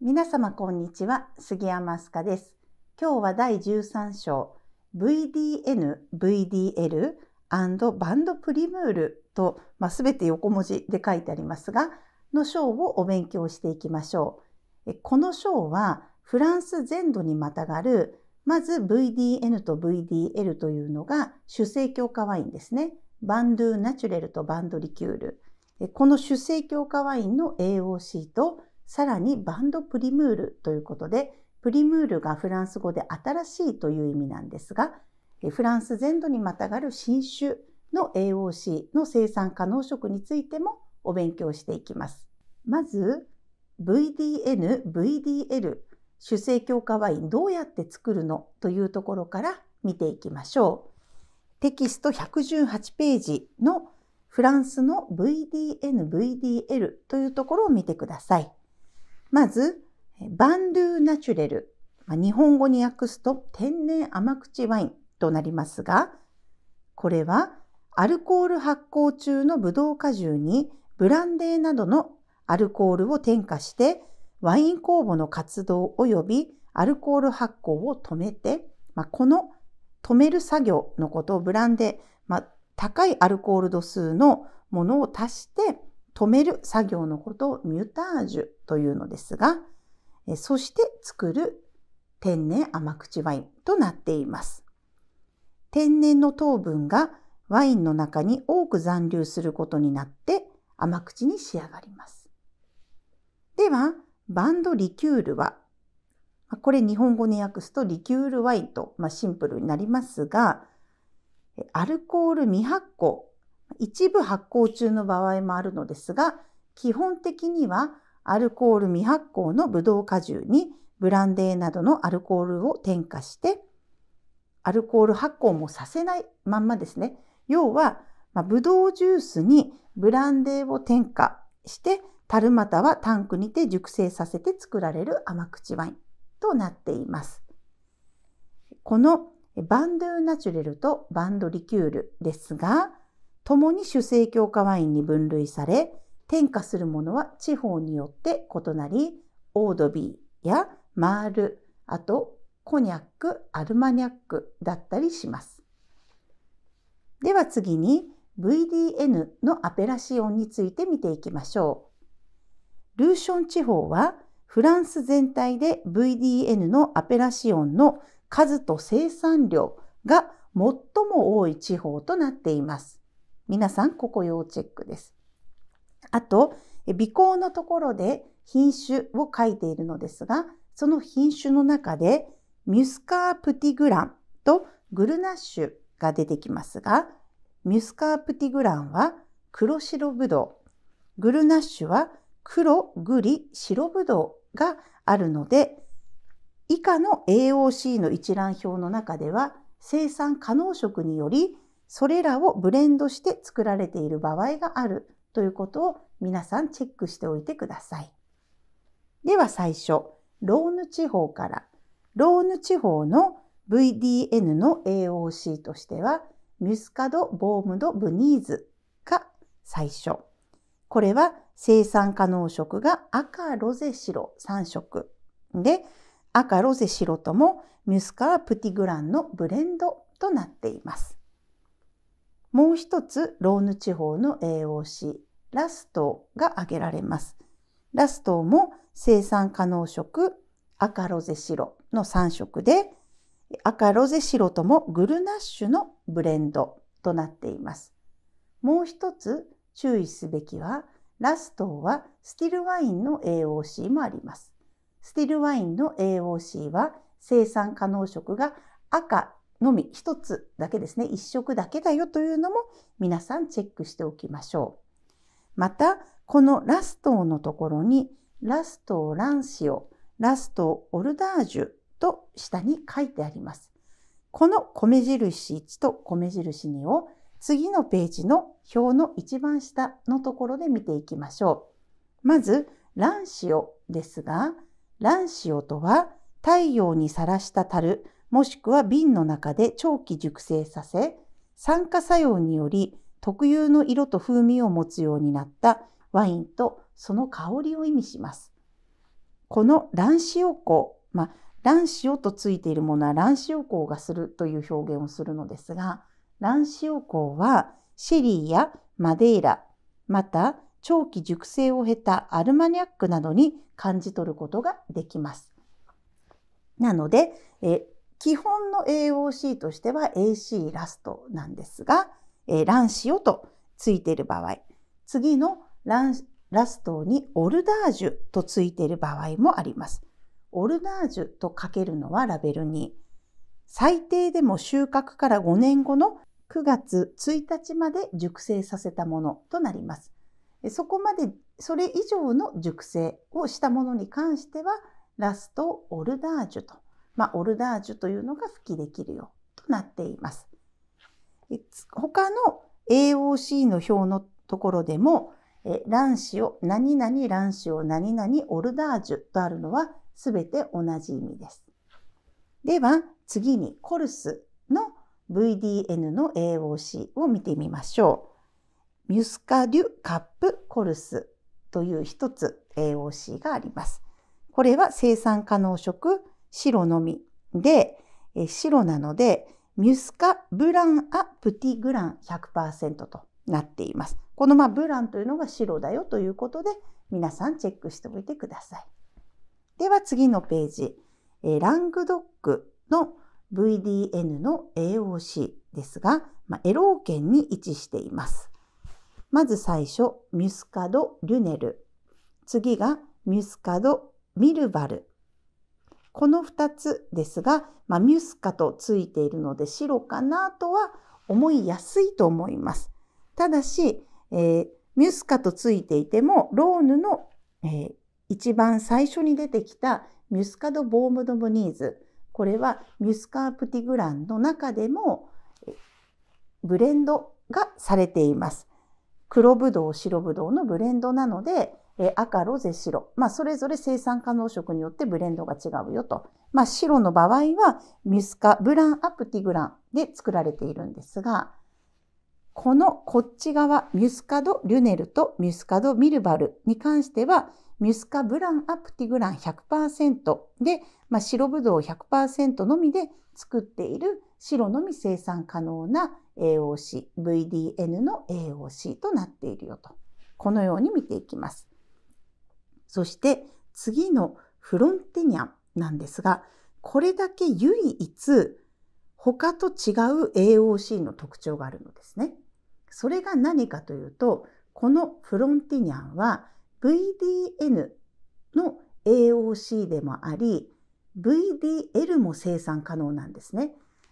皆様こんにちは杉山すかです今日は第13章 VDN、VDL& バンドプリムールと、まあ、全て横文字で書いてありますがの章をお勉強していきましょうこの章はフランス全土にまたがるまず VDN と VDL というのが主成強化ワインですね。バンドゥナチュレルとバンドリキュール。この主成強化ワインの AOC とさらにバンドプリムールということで、プリムールがフランス語で新しいという意味なんですが、フランス全土にまたがる新種の AOC の生産可能食についてもお勉強していきます。まず VDN、VDL 主成強化ワインどうやって作るのというところから見ていきましょう。テキスト118ページのフランスの VDN、VDL というところを見てください。まず、バンドゥナチュレル。日本語に訳すと天然甘口ワインとなりますが、これはアルコール発酵中のブドウ果汁にブランデーなどのアルコールを添加してワイン酵母の活動及びアルコール発酵を止めて、まあ、この止める作業のことをブランで、まあ、高いアルコール度数のものを足して止める作業のことをミュタージュというのですが、そして作る天然甘口ワインとなっています。天然の糖分がワインの中に多く残留することになって甘口に仕上がります。では、バンドリキュールは、これ日本語に訳すとリキュールワインと、まあ、シンプルになりますが、アルコール未発酵、一部発酵中の場合もあるのですが、基本的にはアルコール未発酵のブドウ果汁にブランデーなどのアルコールを添加して、アルコール発酵もさせないまんまですね。要は、まあ、ブドウジュースにブランデーを添加して、樽またはタンクにて熟成させて作られる甘口ワインとなっています。このバンドゥーナチュレルとバンドリキュールですが、共に主成強化ワインに分類され、添加するものは地方によって異なり、オードビーやマール、あとコニャック、アルマニャックだったりします。では次に VDN のアペラシオンについて見ていきましょう。ルーション地方はフランス全体で VDN のアペラシオンの数と生産量が最も多い地方となっています。皆さん、ここ要チェックです。あと、微光のところで品種を書いているのですが、その品種の中でミュスカープティグランとグルナッシュが出てきますが、ミュスカープティグランは黒白ブドウ、グルナッシュは黒、栗、白ぶどうがあるので、以下の AOC の一覧表の中では、生産可能食により、それらをブレンドして作られている場合があるということを皆さんチェックしておいてください。では最初、ローヌ地方から、ローヌ地方の VDN の AOC としては、ミュスカド・ボームド・ブニーズが最初。これは生産可能色が赤、ロゼ、白3色で、赤、ロゼ、白ともミュスカープティグランのブレンドとなっています。もう一つ、ローヌ地方の栄養士、ラストが挙げられます。ラストも生産可能色、赤、ロゼ、白の3色で、赤、ロゼ、白ともグルナッシュのブレンドとなっています。もう一つ注意すべきは、ラストはスティルワインの AOC もあります。スティルワインの AOC は生産可能色が赤のみ一つだけですね、一色だけだよというのも皆さんチェックしておきましょう。また、このラストのところにラストランシオ、ラストオルダージュと下に書いてあります。この米印1と米印2を次のページの表の一番下のところで見ていきましょう。まず、卵子をですが、卵子をとは太陽にさらした樽、もしくは瓶の中で長期熟成させ、酸化作用により特有の色と風味を持つようになったワインとその香りを意味します。この卵子予行、まあ、卵子をとついているものは卵子予行がするという表現をするのですが、卵子シオはシェリーやマデイラ、また長期熟成を経たアルマニャックなどに感じ取ることができます。なので、え基本の AOC としては AC ラストなんですが、えランシオとついている場合、次のララストにオルダージュとついている場合もあります。オルダージュと書けるのはラベル2。最低でも収穫から5年後の9月1日まで熟成させたものとなります。そこまで、それ以上の熟成をしたものに関しては、ラストオルダージュと、まあ、オルダージュというのが吹きできるよとなっています。他の AOC の表のところでも、卵子を、何々卵子を何々オルダージュとあるのは全て同じ意味です。では、次にコルスの VDN の AOC を見てみましょう。ミュスカデュカップコルスという一つ AOC があります。これは生産可能食白のみで、え白なのでミュスカブランアプティグラン100%となっています。このまあブランというのが白だよということで皆さんチェックしておいてください。では次のページ、えラングドックの VDN の AOC ですが、まあ、エロー圏に位置しています。まず最初、ミュスカド・リュネル。次がミュスカド・ミルバル。この2つですが、まあ、ミュスカとついているので白かなとは思いやすいと思います。ただし、えー、ミュスカとついていても、ローヌの、えー、一番最初に出てきたミュスカド・ボームド・ムニーズ。これはミュスカープティグランの中でもブレンドがされています。黒ぶどう、白ぶどうのブレンドなので、え赤、ロゼ、白。まあ、それぞれ生産可能色によってブレンドが違うよと。まあ、白の場合は、ミスカ、ブラン、アプティグランで作られているんですが、このこっち側、ミュスカド・リュネルとミュスカド・ミルバルに関しては、ミュスカブランアプティグラン100%で、まあ、白ブドウ100%のみで作っている白のみ生産可能な AOC、VDN の AOC となっているよと。このように見ていきます。そして次のフロンティニャンなんですが、これだけ唯一他と違う AOC の特徴があるのですね。それが何かというと、このフロンティニャンは VDN の AOC でもあり VDL も生産可能なんですね。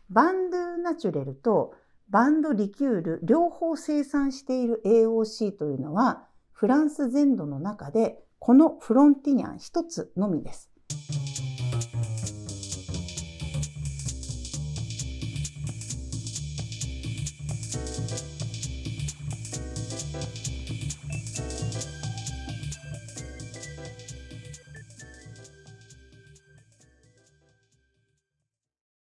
バンドゥナチュレルとバンドリキュール両方生産している AOC というのはフランス全土の中でこのフロンティニャン一つのみです。